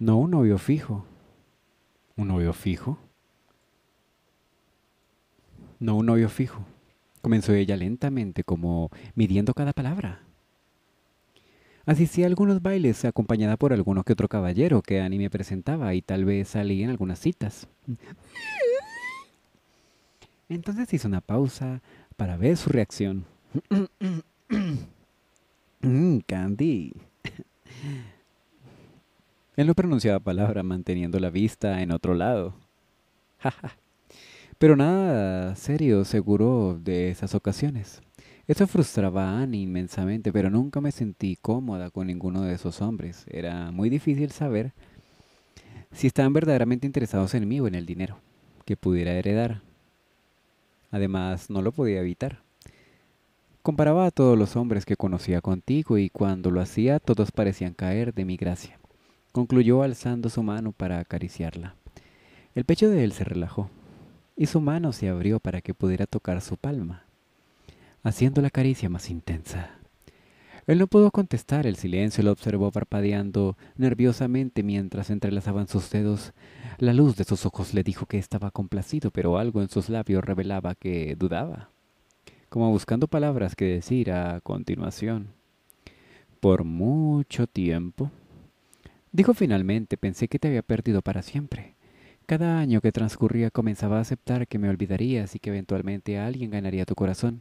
No un novio fijo. ¿Un novio fijo? No un novio fijo. Comenzó ella lentamente, como midiendo cada palabra. Así a algunos bailes acompañada por algunos que otro caballero que Annie me presentaba y tal vez salí en algunas citas. Entonces hizo una pausa para ver su reacción. Mm, Candy. Él no pronunciaba palabra manteniendo la vista en otro lado. Pero nada serio seguro de esas ocasiones. Eso frustraba a Annie inmensamente, pero nunca me sentí cómoda con ninguno de esos hombres. Era muy difícil saber si estaban verdaderamente interesados en mí o en el dinero que pudiera heredar. Además, no lo podía evitar. Comparaba a todos los hombres que conocía contigo y cuando lo hacía todos parecían caer de mi gracia concluyó alzando su mano para acariciarla. El pecho de él se relajó y su mano se abrió para que pudiera tocar su palma, haciendo la caricia más intensa. Él no pudo contestar, el silencio lo observó parpadeando nerviosamente mientras entrelazaban sus dedos. La luz de sus ojos le dijo que estaba complacido, pero algo en sus labios revelaba que dudaba, como buscando palabras que decir a continuación. Por mucho tiempo, Dijo finalmente, pensé que te había perdido para siempre. Cada año que transcurría comenzaba a aceptar que me olvidarías y que eventualmente alguien ganaría tu corazón.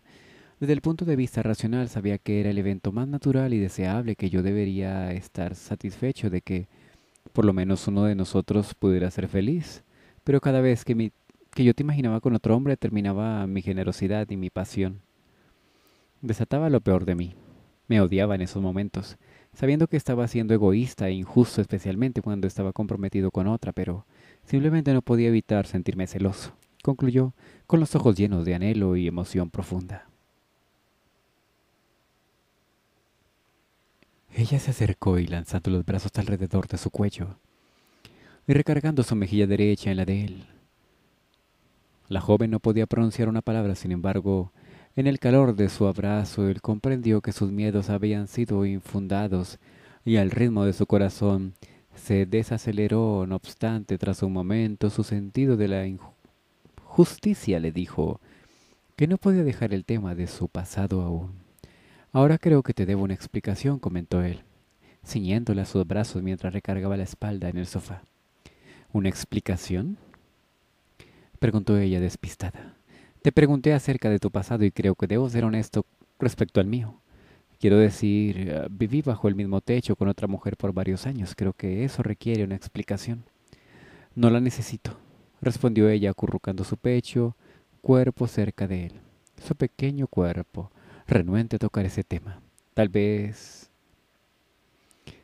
Desde el punto de vista racional sabía que era el evento más natural y deseable que yo debería estar satisfecho de que por lo menos uno de nosotros pudiera ser feliz. Pero cada vez que, que yo te imaginaba con otro hombre terminaba mi generosidad y mi pasión. Desataba lo peor de mí. Me odiaba en esos momentos sabiendo que estaba siendo egoísta e injusto especialmente cuando estaba comprometido con otra, pero simplemente no podía evitar sentirme celoso, concluyó, con los ojos llenos de anhelo y emoción profunda. Ella se acercó y lanzando los brazos alrededor de su cuello, y recargando su mejilla derecha en la de él. La joven no podía pronunciar una palabra, sin embargo, en el calor de su abrazo, él comprendió que sus miedos habían sido infundados y al ritmo de su corazón se desaceleró. No obstante, tras un momento, su sentido de la injusticia le dijo que no podía dejar el tema de su pasado aún. Ahora creo que te debo una explicación, comentó él, ciñéndole a sus brazos mientras recargaba la espalda en el sofá. ¿Una explicación? preguntó ella despistada. Te pregunté acerca de tu pasado y creo que debo ser honesto respecto al mío. Quiero decir, eh, viví bajo el mismo techo con otra mujer por varios años. Creo que eso requiere una explicación. No la necesito, respondió ella acurrucando su pecho, cuerpo cerca de él. Su pequeño cuerpo, renuente a tocar ese tema. Tal vez...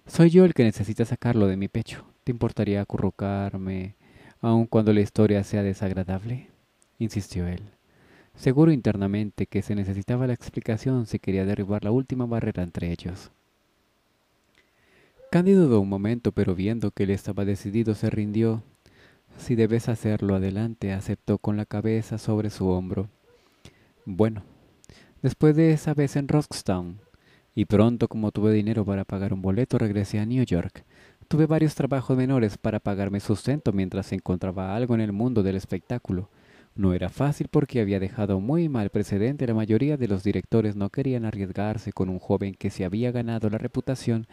Soy yo el que necesita sacarlo de mi pecho. ¿Te importaría acurrucarme, aun cuando la historia sea desagradable? insistió él. Seguro internamente que se necesitaba la explicación si quería derribar la última barrera entre ellos. Cándido dudó un momento, pero viendo que él estaba decidido, se rindió. Si debes hacerlo, adelante, aceptó con la cabeza sobre su hombro. Bueno, después de esa vez en Rockstown, y pronto como tuve dinero para pagar un boleto, regresé a New York. Tuve varios trabajos menores para pagarme sustento mientras encontraba algo en el mundo del espectáculo. No era fácil porque había dejado muy mal precedente. La mayoría de los directores no querían arriesgarse con un joven que se había ganado la reputación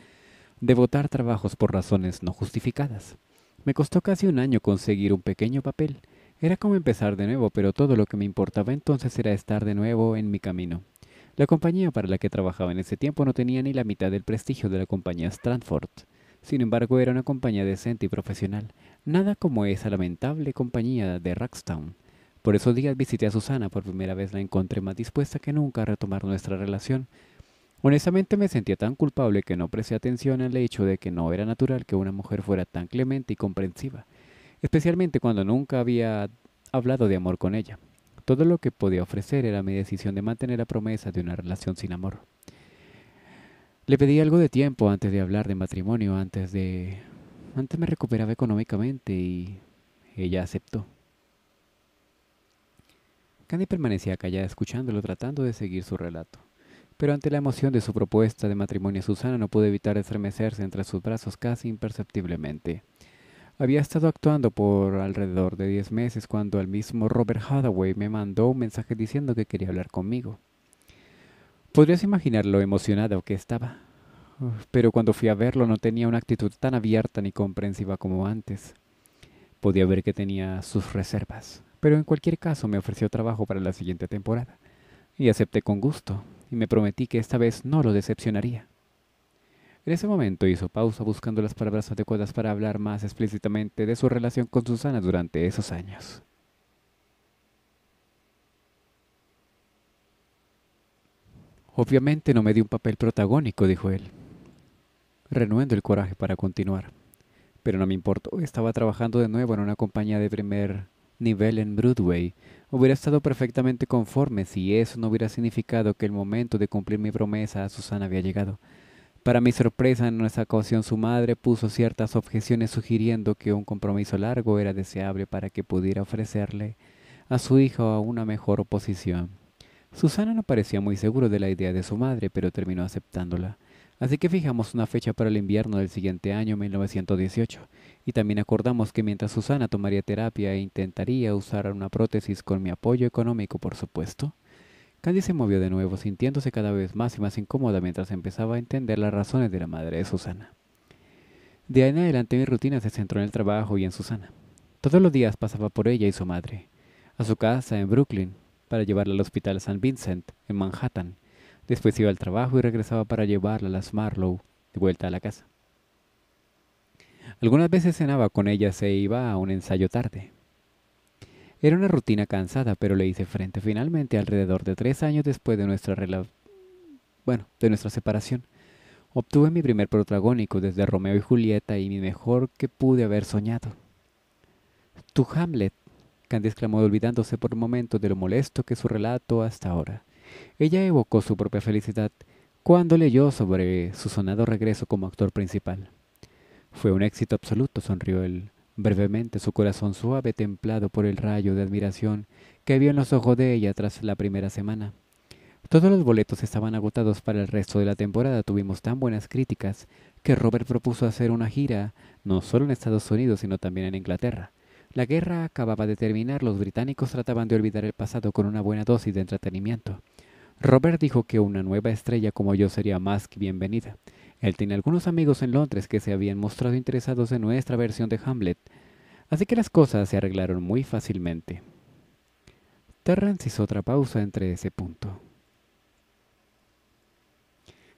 de votar trabajos por razones no justificadas. Me costó casi un año conseguir un pequeño papel. Era como empezar de nuevo, pero todo lo que me importaba entonces era estar de nuevo en mi camino. La compañía para la que trabajaba en ese tiempo no tenía ni la mitad del prestigio de la compañía Stratford. Sin embargo, era una compañía decente y profesional, nada como esa lamentable compañía de Rackstown. Por esos días visité a Susana, por primera vez la encontré más dispuesta que nunca a retomar nuestra relación. Honestamente me sentía tan culpable que no presté atención al hecho de que no era natural que una mujer fuera tan clemente y comprensiva, especialmente cuando nunca había hablado de amor con ella. Todo lo que podía ofrecer era mi decisión de mantener la promesa de una relación sin amor. Le pedí algo de tiempo antes de hablar de matrimonio, antes de... Antes me recuperaba económicamente y ella aceptó. Candy permanecía callada escuchándolo tratando de seguir su relato. Pero ante la emoción de su propuesta de matrimonio, Susana no pudo evitar estremecerse entre sus brazos casi imperceptiblemente. Había estado actuando por alrededor de diez meses cuando el mismo Robert Hathaway me mandó un mensaje diciendo que quería hablar conmigo. Podrías imaginar lo emocionado que estaba. Pero cuando fui a verlo no tenía una actitud tan abierta ni comprensiva como antes. Podía ver que tenía sus reservas pero en cualquier caso me ofreció trabajo para la siguiente temporada, y acepté con gusto, y me prometí que esta vez no lo decepcionaría. En ese momento hizo pausa buscando las palabras adecuadas para hablar más explícitamente de su relación con Susana durante esos años. Obviamente no me di un papel protagónico, dijo él, renuendo el coraje para continuar. Pero no me importó, estaba trabajando de nuevo en una compañía de primer nivel en Broadway, hubiera estado perfectamente conforme si eso no hubiera significado que el momento de cumplir mi promesa a Susana había llegado. Para mi sorpresa, en nuestra ocasión su madre puso ciertas objeciones sugiriendo que un compromiso largo era deseable para que pudiera ofrecerle a su hijo una mejor oposición. Susana no parecía muy seguro de la idea de su madre, pero terminó aceptándola. Así que fijamos una fecha para el invierno del siguiente año 1918, y también acordamos que mientras Susana tomaría terapia e intentaría usar una prótesis con mi apoyo económico, por supuesto, Candy se movió de nuevo, sintiéndose cada vez más y más incómoda mientras empezaba a entender las razones de la madre de Susana. De ahí en adelante mi rutina se centró en el trabajo y en Susana. Todos los días pasaba por ella y su madre, a su casa en Brooklyn, para llevarla al hospital St. Vincent, en Manhattan, Después iba al trabajo y regresaba para llevarla a las Marlowe de vuelta a la casa. Algunas veces cenaba con ella se iba a un ensayo tarde. Era una rutina cansada, pero le hice frente finalmente alrededor de tres años después de nuestra rela bueno, de nuestra separación. Obtuve mi primer protagónico desde Romeo y Julieta y mi mejor que pude haber soñado. Tu Hamlet, Candy exclamó olvidándose por un momento de lo molesto que su relato hasta ahora. Ella evocó su propia felicidad cuando leyó sobre su sonado regreso como actor principal. Fue un éxito absoluto, sonrió él, brevemente su corazón suave templado por el rayo de admiración que vio en los ojos de ella tras la primera semana. Todos los boletos estaban agotados para el resto de la temporada. Tuvimos tan buenas críticas que Robert propuso hacer una gira no solo en Estados Unidos, sino también en Inglaterra. La guerra acababa de terminar, los británicos trataban de olvidar el pasado con una buena dosis de entretenimiento. Robert dijo que una nueva estrella como yo sería más que bienvenida. Él tenía algunos amigos en Londres que se habían mostrado interesados en nuestra versión de Hamlet, así que las cosas se arreglaron muy fácilmente. Terrence hizo otra pausa entre ese punto.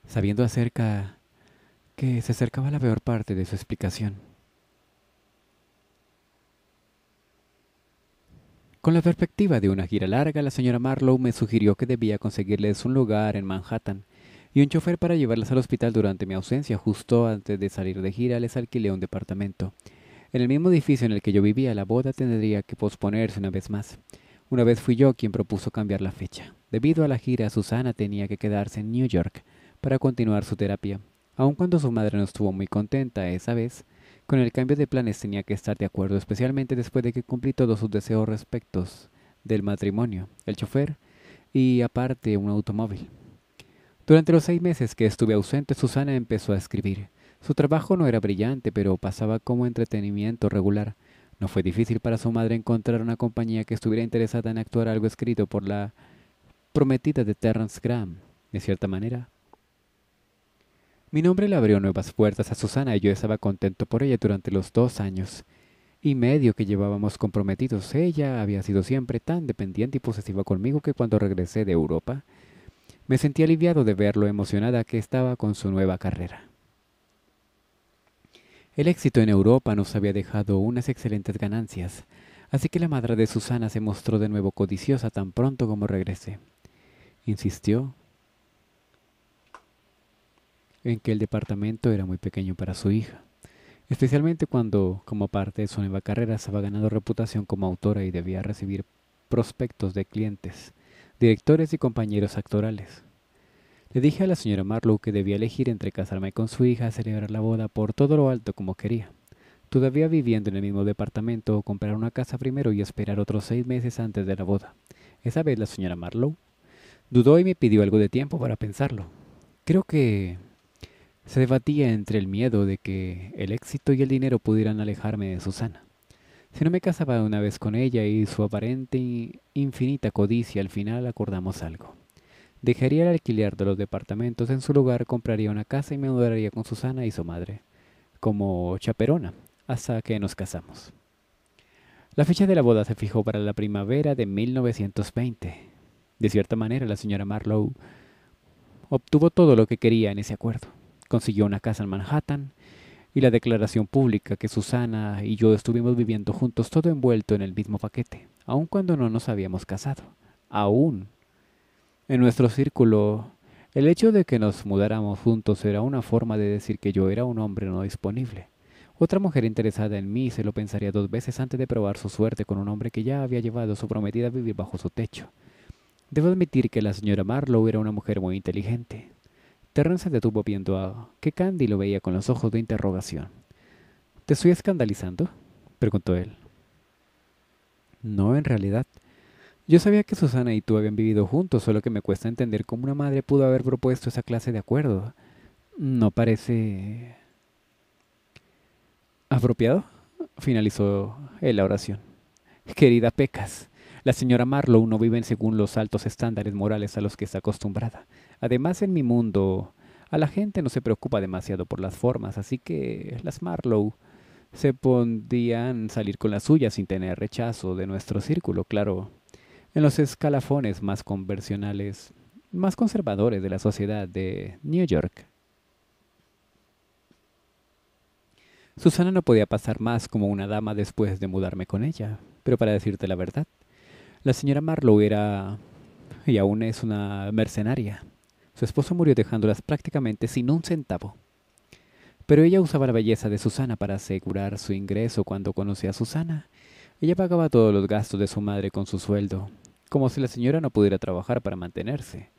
Sabiendo acerca que se acercaba la peor parte de su explicación. Con la perspectiva de una gira larga, la señora Marlowe me sugirió que debía conseguirles un lugar en Manhattan y un chofer para llevarlas al hospital durante mi ausencia. Justo antes de salir de gira les alquilé un departamento. En el mismo edificio en el que yo vivía, la boda tendría que posponerse una vez más. Una vez fui yo quien propuso cambiar la fecha. Debido a la gira, Susana tenía que quedarse en New York para continuar su terapia. Aun cuando su madre no estuvo muy contenta esa vez, con el cambio de planes tenía que estar de acuerdo, especialmente después de que cumplí todos sus deseos respectos del matrimonio, el chofer y aparte un automóvil. Durante los seis meses que estuve ausente, Susana empezó a escribir. Su trabajo no era brillante, pero pasaba como entretenimiento regular. No fue difícil para su madre encontrar una compañía que estuviera interesada en actuar algo escrito por la prometida de Terrence Graham. De cierta manera, mi nombre le abrió nuevas puertas a Susana y yo estaba contento por ella durante los dos años y medio que llevábamos comprometidos. Ella había sido siempre tan dependiente y posesiva conmigo que cuando regresé de Europa me sentí aliviado de ver lo emocionada que estaba con su nueva carrera. El éxito en Europa nos había dejado unas excelentes ganancias, así que la madre de Susana se mostró de nuevo codiciosa tan pronto como regresé. Insistió, en que el departamento era muy pequeño para su hija, especialmente cuando, como parte de su nueva carrera, estaba ganando reputación como autora y debía recibir prospectos de clientes, directores y compañeros actorales. Le dije a la señora Marlowe que debía elegir entre casarme con su hija y celebrar la boda por todo lo alto como quería, todavía viviendo en el mismo departamento o comprar una casa primero y esperar otros seis meses antes de la boda. Esa vez la señora Marlowe dudó y me pidió algo de tiempo para pensarlo. Creo que se debatía entre el miedo de que el éxito y el dinero pudieran alejarme de Susana. Si no me casaba una vez con ella y su aparente infinita codicia, al final acordamos algo. Dejaría el alquiler de los departamentos en su lugar, compraría una casa y me mudaría con Susana y su madre, como chaperona, hasta que nos casamos. La fecha de la boda se fijó para la primavera de 1920. De cierta manera, la señora Marlowe obtuvo todo lo que quería en ese acuerdo consiguió una casa en Manhattan y la declaración pública que Susana y yo estuvimos viviendo juntos todo envuelto en el mismo paquete, aun cuando no nos habíamos casado. Aún. En nuestro círculo, el hecho de que nos mudáramos juntos era una forma de decir que yo era un hombre no disponible. Otra mujer interesada en mí se lo pensaría dos veces antes de probar su suerte con un hombre que ya había llevado su prometida a vivir bajo su techo. Debo admitir que la señora Marlowe era una mujer muy inteligente, Terrence se detuvo viendo que Candy lo veía con los ojos de interrogación. ¿Te estoy escandalizando? preguntó él. No, en realidad. Yo sabía que Susana y tú habían vivido juntos, solo que me cuesta entender cómo una madre pudo haber propuesto esa clase de acuerdo. No parece... apropiado, finalizó él la oración. Querida Pecas, la señora Marlowe no vive según los altos estándares morales a los que está acostumbrada. Además, en mi mundo, a la gente no se preocupa demasiado por las formas, así que las Marlowe se podían salir con las suyas sin tener rechazo de nuestro círculo, claro. En los escalafones más conversionales, más conservadores de la sociedad de New York. Susana no podía pasar más como una dama después de mudarme con ella, pero para decirte la verdad, la señora Marlowe era y aún es una mercenaria. Su esposo murió dejándolas prácticamente sin un centavo. Pero ella usaba la belleza de Susana para asegurar su ingreso cuando conocía a Susana. Ella pagaba todos los gastos de su madre con su sueldo, como si la señora no pudiera trabajar para mantenerse.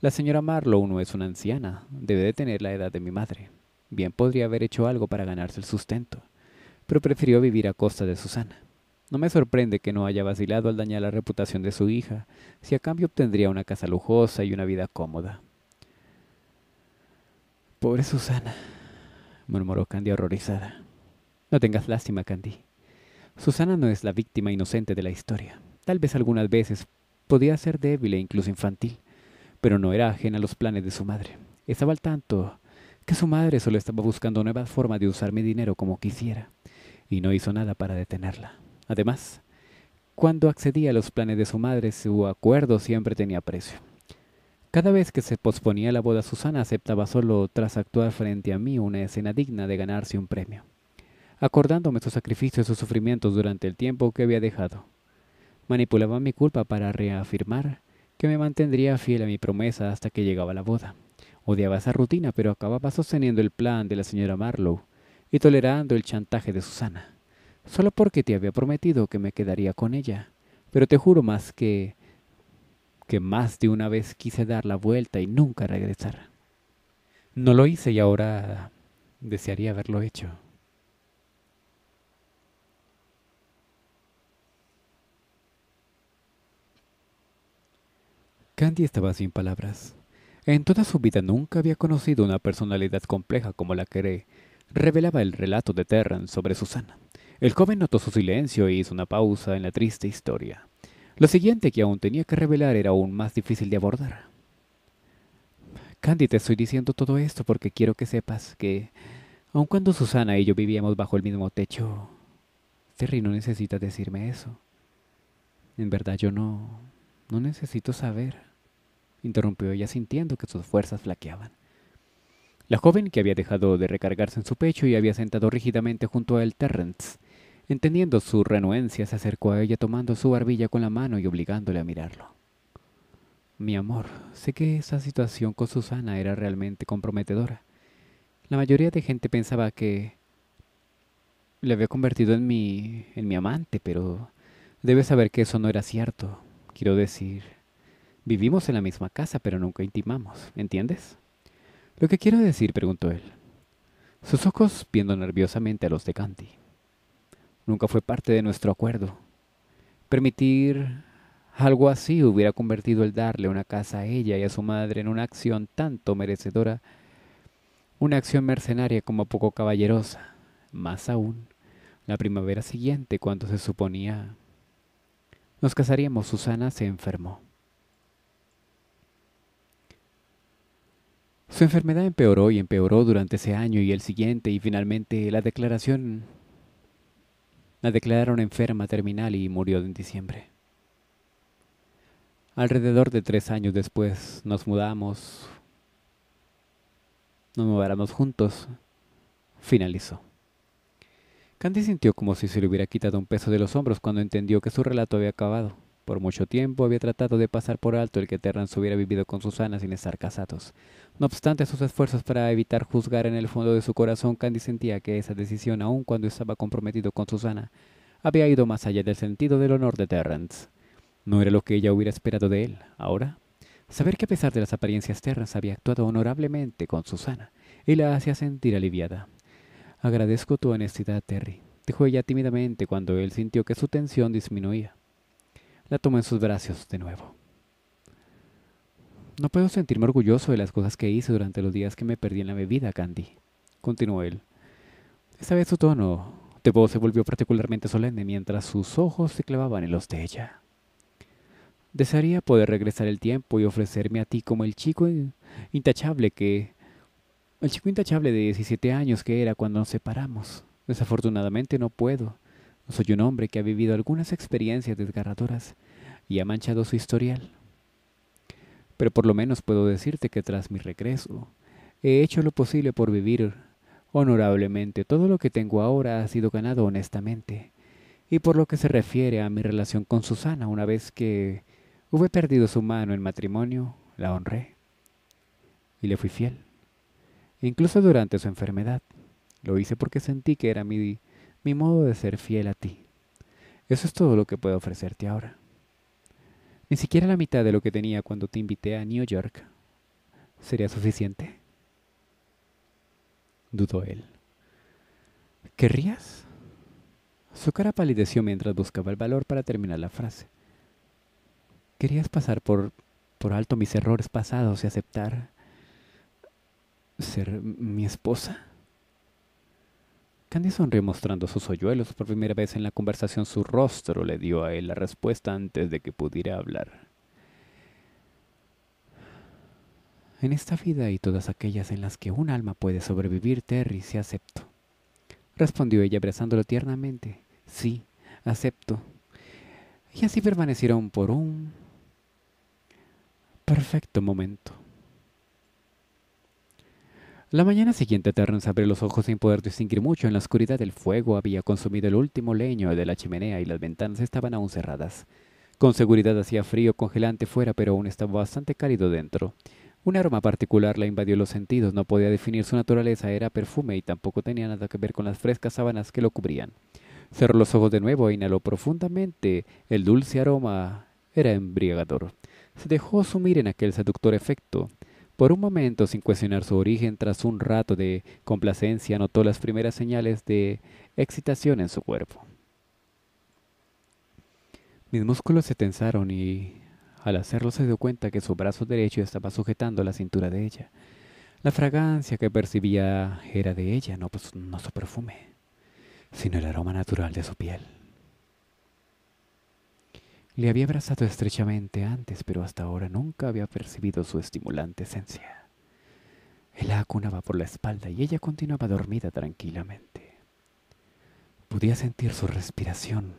La señora Marlowe no es una anciana, debe de tener la edad de mi madre. Bien podría haber hecho algo para ganarse el sustento, pero prefirió vivir a costa de Susana. No me sorprende que no haya vacilado al dañar la reputación de su hija, si a cambio obtendría una casa lujosa y una vida cómoda. Pobre Susana, murmuró Candy horrorizada. No tengas lástima, Candy. Susana no es la víctima inocente de la historia. Tal vez algunas veces podía ser débil e incluso infantil, pero no era ajena a los planes de su madre. Estaba al tanto que su madre solo estaba buscando nuevas formas de usar mi dinero como quisiera, y no hizo nada para detenerla. Además, cuando accedía a los planes de su madre, su acuerdo siempre tenía precio. Cada vez que se posponía la boda, Susana aceptaba solo tras actuar frente a mí una escena digna de ganarse un premio, acordándome sus sacrificios y sus sufrimientos durante el tiempo que había dejado. Manipulaba mi culpa para reafirmar que me mantendría fiel a mi promesa hasta que llegaba la boda. Odiaba esa rutina, pero acababa sosteniendo el plan de la señora Marlowe y tolerando el chantaje de Susana solo porque te había prometido que me quedaría con ella. Pero te juro más que que más de una vez quise dar la vuelta y nunca regresar. No lo hice y ahora desearía haberlo hecho. Candy estaba sin palabras. En toda su vida nunca había conocido una personalidad compleja como la que revelaba el relato de Terran sobre Susana. El joven notó su silencio e hizo una pausa en la triste historia. Lo siguiente que aún tenía que revelar era aún más difícil de abordar. Candy, te estoy diciendo todo esto porque quiero que sepas que, aun cuando Susana y yo vivíamos bajo el mismo techo, Terry no necesita decirme eso. En verdad yo no... no necesito saber, interrumpió ella sintiendo que sus fuerzas flaqueaban. La joven que había dejado de recargarse en su pecho y había sentado rígidamente junto a él Terrence Entendiendo su renuencia, se acercó a ella tomando su barbilla con la mano y obligándole a mirarlo. Mi amor, sé que esa situación con Susana era realmente comprometedora. La mayoría de gente pensaba que le había convertido en mi, en mi amante, pero debes saber que eso no era cierto. Quiero decir, vivimos en la misma casa, pero nunca intimamos, ¿entiendes? Lo que quiero decir, preguntó él. Sus ojos viendo nerviosamente a los de Candy nunca fue parte de nuestro acuerdo. Permitir algo así hubiera convertido el darle una casa a ella y a su madre en una acción tanto merecedora, una acción mercenaria como poco caballerosa. Más aún, la primavera siguiente, cuando se suponía nos casaríamos, Susana se enfermó. Su enfermedad empeoró y empeoró durante ese año y el siguiente y finalmente la declaración la declararon enferma terminal y murió en diciembre. Alrededor de tres años después nos mudamos. Nos mudáramos juntos. Finalizó. Candy sintió como si se le hubiera quitado un peso de los hombros cuando entendió que su relato había acabado. Por mucho tiempo había tratado de pasar por alto el que Terrance hubiera vivido con Susana sin estar casados. No obstante sus esfuerzos para evitar juzgar en el fondo de su corazón, Candy sentía que esa decisión, aun cuando estaba comprometido con Susana, había ido más allá del sentido del honor de Terrance. No era lo que ella hubiera esperado de él. Ahora, saber que a pesar de las apariencias Terrance había actuado honorablemente con Susana, y la hacía sentir aliviada. Agradezco tu honestidad, Terry, dijo ella tímidamente cuando él sintió que su tensión disminuía la tomó en sus brazos de nuevo. No puedo sentirme orgulloso de las cosas que hice durante los días que me perdí en la bebida, Candy, continuó él. Esta vez su tono de voz se volvió particularmente solemne mientras sus ojos se clavaban en los de ella. Desearía poder regresar el tiempo y ofrecerme a ti como el chico intachable que... El chico intachable de 17 años que era cuando nos separamos. Desafortunadamente no puedo. Soy un hombre que ha vivido algunas experiencias desgarradoras y ha manchado su historial. Pero por lo menos puedo decirte que tras mi regreso, he hecho lo posible por vivir honorablemente. Todo lo que tengo ahora ha sido ganado honestamente. Y por lo que se refiere a mi relación con Susana, una vez que hube perdido su mano en matrimonio, la honré. Y le fui fiel. Incluso durante su enfermedad. Lo hice porque sentí que era mi mi modo de ser fiel a ti. Eso es todo lo que puedo ofrecerte ahora. Ni siquiera la mitad de lo que tenía cuando te invité a New York. ¿Sería suficiente? Dudó él. ¿Querrías? Su cara palideció mientras buscaba el valor para terminar la frase. ¿Querías pasar por, por alto mis errores pasados y aceptar ser mi esposa? Candy sonrió mostrando sus hoyuelos. Por primera vez en la conversación su rostro le dio a él la respuesta antes de que pudiera hablar. En esta vida y todas aquellas en las que un alma puede sobrevivir, Terry, se acepto. Respondió ella abrazándolo tiernamente. Sí, acepto. Y así permanecieron por un perfecto momento. La mañana siguiente Terrence abrió los ojos sin poder distinguir mucho. En la oscuridad el fuego había consumido el último leño de la chimenea y las ventanas estaban aún cerradas. Con seguridad hacía frío congelante fuera, pero aún estaba bastante cálido dentro. Un aroma particular la invadió los sentidos, no podía definir su naturaleza, era perfume y tampoco tenía nada que ver con las frescas sábanas que lo cubrían. Cerró los ojos de nuevo e inhaló profundamente. El dulce aroma era embriagador. Se dejó sumir en aquel seductor efecto. Por un momento, sin cuestionar su origen, tras un rato de complacencia, notó las primeras señales de excitación en su cuerpo. Mis músculos se tensaron y, al hacerlo, se dio cuenta que su brazo derecho estaba sujetando la cintura de ella. La fragancia que percibía era de ella, no, pues, no su perfume, sino el aroma natural de su piel. Le había abrazado estrechamente antes, pero hasta ahora nunca había percibido su estimulante esencia. Él la acunaba por la espalda y ella continuaba dormida tranquilamente. Podía sentir su respiración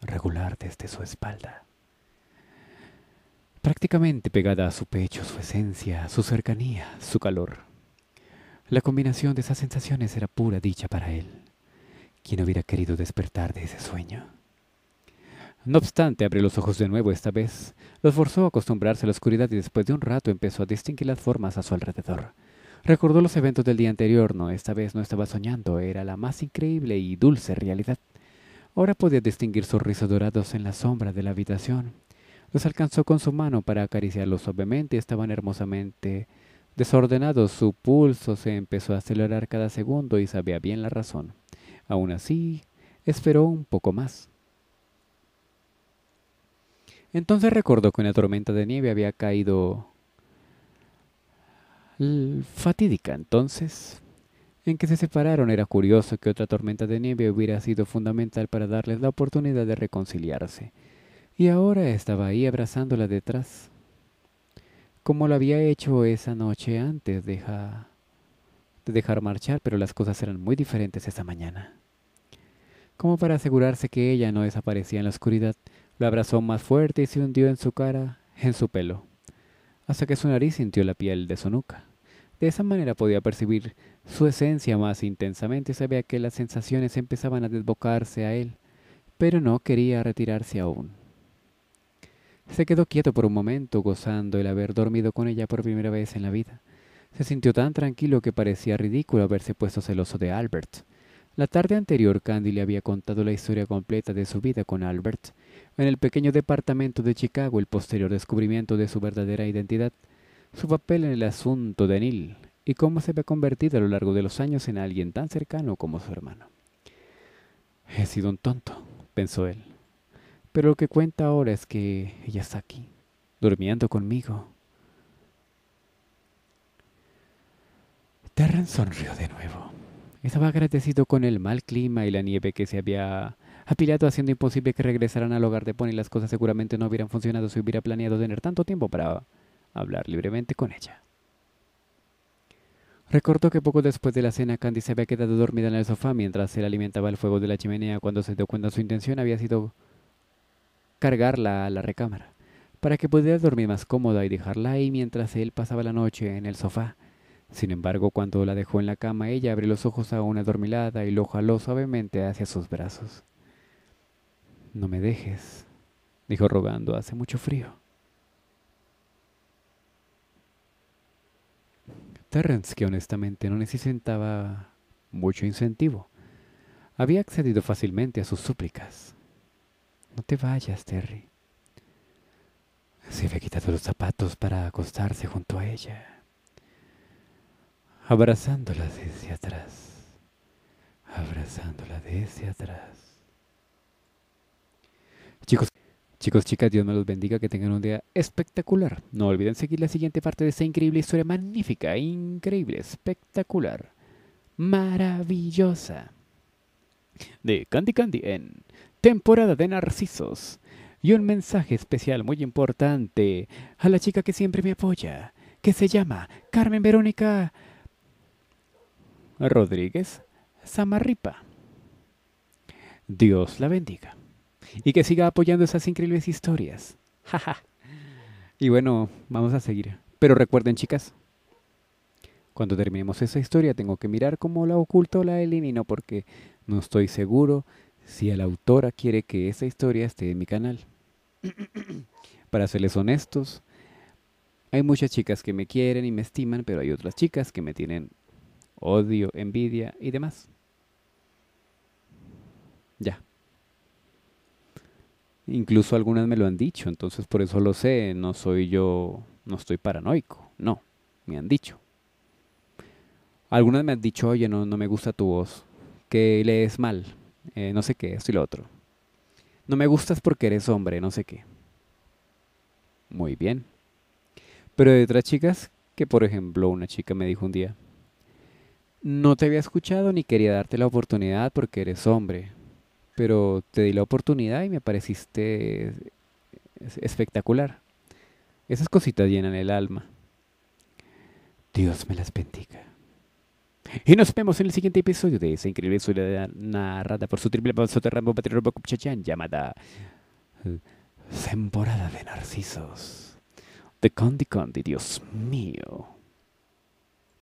regular desde su espalda. Prácticamente pegada a su pecho, su esencia, su cercanía, su calor. La combinación de esas sensaciones era pura dicha para él. ¿Quién hubiera querido despertar de ese sueño? No obstante, abrió los ojos de nuevo esta vez. Los forzó a acostumbrarse a la oscuridad y después de un rato empezó a distinguir las formas a su alrededor. Recordó los eventos del día anterior, no, esta vez no estaba soñando, era la más increíble y dulce realidad. Ahora podía distinguir sus risos dorados en la sombra de la habitación. Los alcanzó con su mano para acariciarlos suavemente, estaban hermosamente desordenados, su pulso se empezó a acelerar cada segundo y sabía bien la razón. Aún así, esperó un poco más. Entonces recordó que una tormenta de nieve había caído fatídica entonces en que se separaron era curioso que otra tormenta de nieve hubiera sido fundamental para darles la oportunidad de reconciliarse, y ahora estaba ahí abrazándola detrás, como lo había hecho esa noche antes de, de dejar marchar, pero las cosas eran muy diferentes esa mañana. Como para asegurarse que ella no desaparecía en la oscuridad, lo abrazó más fuerte y se hundió en su cara, en su pelo, hasta que su nariz sintió la piel de su nuca. De esa manera podía percibir su esencia más intensamente y sabía que las sensaciones empezaban a desbocarse a él, pero no quería retirarse aún. Se quedó quieto por un momento, gozando el haber dormido con ella por primera vez en la vida. Se sintió tan tranquilo que parecía ridículo haberse puesto celoso de Albert. La tarde anterior, Candy le había contado la historia completa de su vida con Albert, en el pequeño departamento de Chicago, el posterior descubrimiento de su verdadera identidad, su papel en el asunto de Neil y cómo se había convertido a lo largo de los años en alguien tan cercano como su hermano. He sido un tonto, pensó él. Pero lo que cuenta ahora es que ella está aquí, durmiendo conmigo. Terran sonrió de nuevo. Estaba agradecido con el mal clima y la nieve que se había a Pilato haciendo imposible que regresaran al hogar de Pony. Las cosas seguramente no hubieran funcionado si hubiera planeado tener tanto tiempo para hablar libremente con ella. Recordó que poco después de la cena Candy se había quedado dormida en el sofá mientras él alimentaba el fuego de la chimenea cuando se dio cuenta su intención había sido cargarla a la recámara, para que pudiera dormir más cómoda y dejarla ahí mientras él pasaba la noche en el sofá. Sin embargo, cuando la dejó en la cama, ella abrió los ojos a una adormilada y lo jaló suavemente hacia sus brazos. No me dejes, dijo rogando, hace mucho frío. Terrence, que honestamente no necesitaba mucho incentivo, había accedido fácilmente a sus súplicas. No te vayas, Terry. Se había quitado los zapatos para acostarse junto a ella, abrazándola desde atrás, abrazándola desde atrás. Chicos, chicos, chicas, Dios me los bendiga, que tengan un día espectacular. No olviden seguir la siguiente parte de esta increíble historia, magnífica, increíble, espectacular, maravillosa. De Candy Candy en temporada de Narcisos. Y un mensaje especial muy importante a la chica que siempre me apoya, que se llama Carmen Verónica Rodríguez Zamarripa. Dios la bendiga y que siga apoyando esas increíbles historias. y bueno, vamos a seguir. Pero recuerden, chicas, cuando terminemos esa historia tengo que mirar cómo la oculto o la elimino porque no estoy seguro si la autora quiere que esa historia esté en mi canal. Para serles honestos, hay muchas chicas que me quieren y me estiman, pero hay otras chicas que me tienen odio, envidia y demás. Ya, Incluso algunas me lo han dicho, entonces por eso lo sé, no soy yo, no estoy paranoico, no, me han dicho. Algunas me han dicho, oye, no, me gusta tu voz, que lees mal, eh, no sé qué, esto y lo otro. No me gustas porque eres hombre, no sé qué. Muy bien. Pero hay otras chicas que, por ejemplo, una chica me dijo un día, no te había escuchado ni quería darte la oportunidad porque eres hombre pero te di la oportunidad y me pareciste espectacular. Esas cositas llenan el alma. Dios me las bendiga. Y nos vemos en el siguiente episodio de esa increíble historia narrada por su triple de Rambo Robocop llamada Temporada de Narcisos. The Condi Condi, Dios mío.